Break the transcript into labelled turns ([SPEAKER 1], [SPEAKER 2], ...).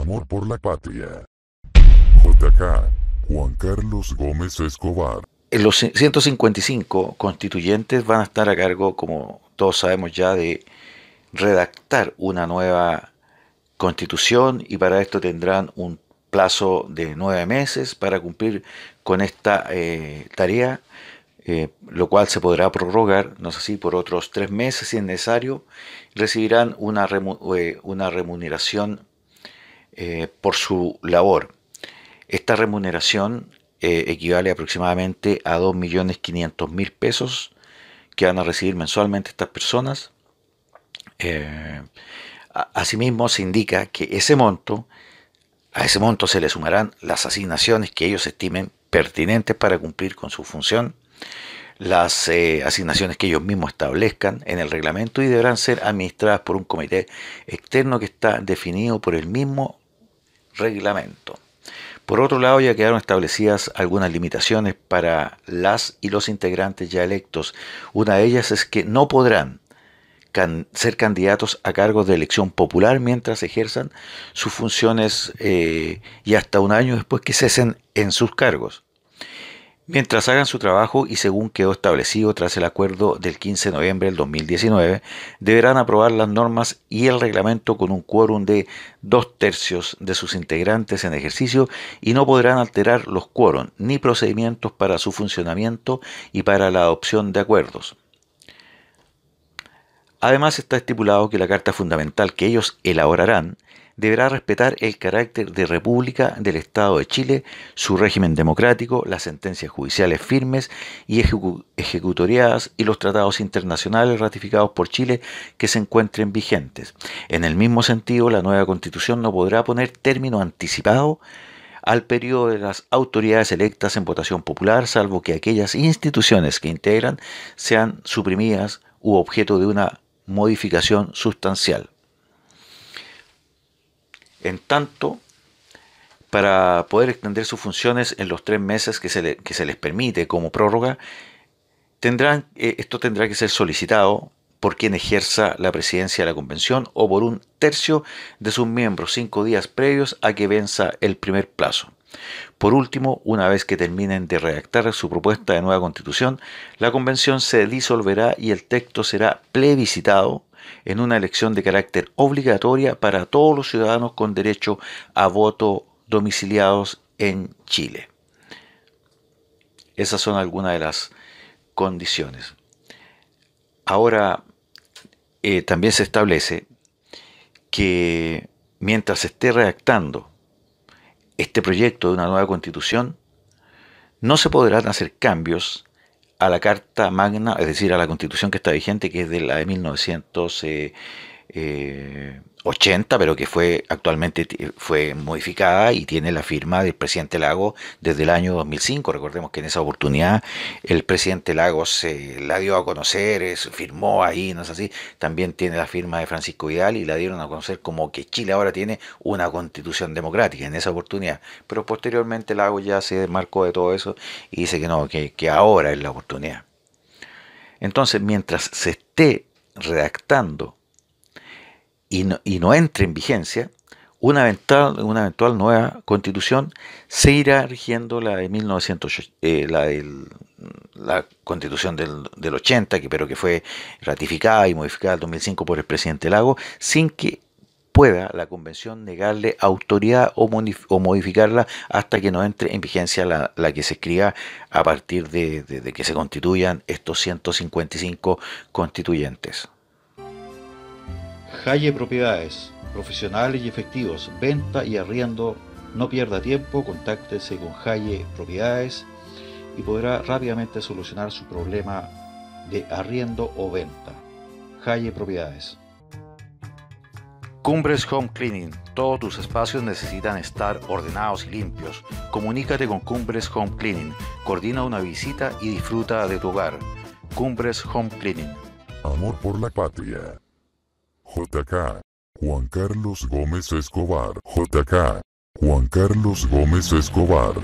[SPEAKER 1] Amor por la patria. JK. Juan Carlos Gómez Escobar. Eh, los 155 constituyentes van a estar a cargo, como todos sabemos ya, de redactar una nueva constitución y para esto tendrán un plazo de nueve meses para cumplir con esta eh, tarea, eh, lo cual se podrá prorrogar, no sé si, por otros tres meses si es necesario. Recibirán una, una remuneración eh, por su labor. Esta remuneración eh, equivale aproximadamente a 2.500.000 pesos que van a recibir mensualmente estas personas. Eh, asimismo, se indica que ese monto, a ese monto se le sumarán las asignaciones que ellos estimen pertinentes para cumplir con su función, las asignaciones que ellos mismos establezcan en el reglamento y deberán ser administradas por un comité externo que está definido por el mismo reglamento. Por otro lado, ya quedaron establecidas algunas limitaciones para las y los integrantes ya electos. Una de ellas es que no podrán ser candidatos a cargos de elección popular mientras ejerzan sus funciones eh, y hasta un año después que cesen en sus cargos mientras hagan su trabajo y según quedó establecido tras el acuerdo del 15 de noviembre del 2019, deberán aprobar las normas y el reglamento con un quórum de dos tercios de sus integrantes en ejercicio y no podrán alterar los quórum ni procedimientos para su funcionamiento y para la adopción de acuerdos. Además está estipulado que la carta fundamental que ellos elaborarán deberá respetar el carácter de República del Estado de Chile, su régimen democrático, las sentencias judiciales firmes y ejecutoriadas y los tratados internacionales ratificados por Chile que se encuentren vigentes. En el mismo sentido, la nueva Constitución no podrá poner término anticipado al periodo de las autoridades electas en votación popular, salvo que aquellas instituciones que integran sean suprimidas u objeto de una modificación sustancial. En tanto, para poder extender sus funciones en los tres meses que se, les permite como prórroga, eh, esto tendrá que ser solicitado por quien ejerza la presidencia de la convención o por un tercio de sus miembros cinco días previos a que venza el primer plazo. Por último, una vez que terminen de redactar su propuesta de nueva constitución, la convención se disolverá y el texto será plebiscitado en una elección de carácter obligatoria para todos los ciudadanos con derecho a voto domiciliados en Chile. Esas son algunas de las condiciones. Ahora, eh, también se establece que mientras se esté redactando este proyecto de una nueva constitución, no se podrán hacer cambios a la Carta Magna, es decir, a la constitución que está vigente, que es de la de 1900. 80, pero que fue actualmente fue modificada y tiene la firma del presidente Lago desde el año 2005. Recordemos que en esa oportunidad el presidente Lago se la dio a conocer, firmó ahí, no es así. También tiene la firma de Francisco Vidal y la dieron a conocer como que Chile ahora tiene una constitución democrática en esa oportunidad. Pero posteriormente Lago ya se desmarcó de todo eso y dice que no, que ahora es la oportunidad. Entonces, mientras se esté redactando y no, entre en vigencia, una eventual, nueva constitución se irá rigiendo la de 1980 eh, la, constitución del, 80, que, pero que fue ratificada y modificada en 2005 por el presidente Lago, sin que pueda la convención negarle autoridad o, modificarla hasta que no entre en vigencia la, que se escriba a partir de que se constituyan estos 155 constituyentes. Calle Propiedades, profesionales y efectivos, venta y arriendo. No pierda tiempo, contáctese con Jaye Propiedades y podrá rápidamente solucionar su problema de arriendo o venta. Calle Propiedades. Cumbres Home Cleaning. Todos tus espacios necesitan estar ordenados y limpios. Comunícate con Cumbres Home Cleaning. Coordina una visita y disfruta de tu hogar. Cumbres Home Cleaning. Amor por la patria. JK. Juan Carlos Gómez Escobar. JK. Juan Carlos Gómez Escobar.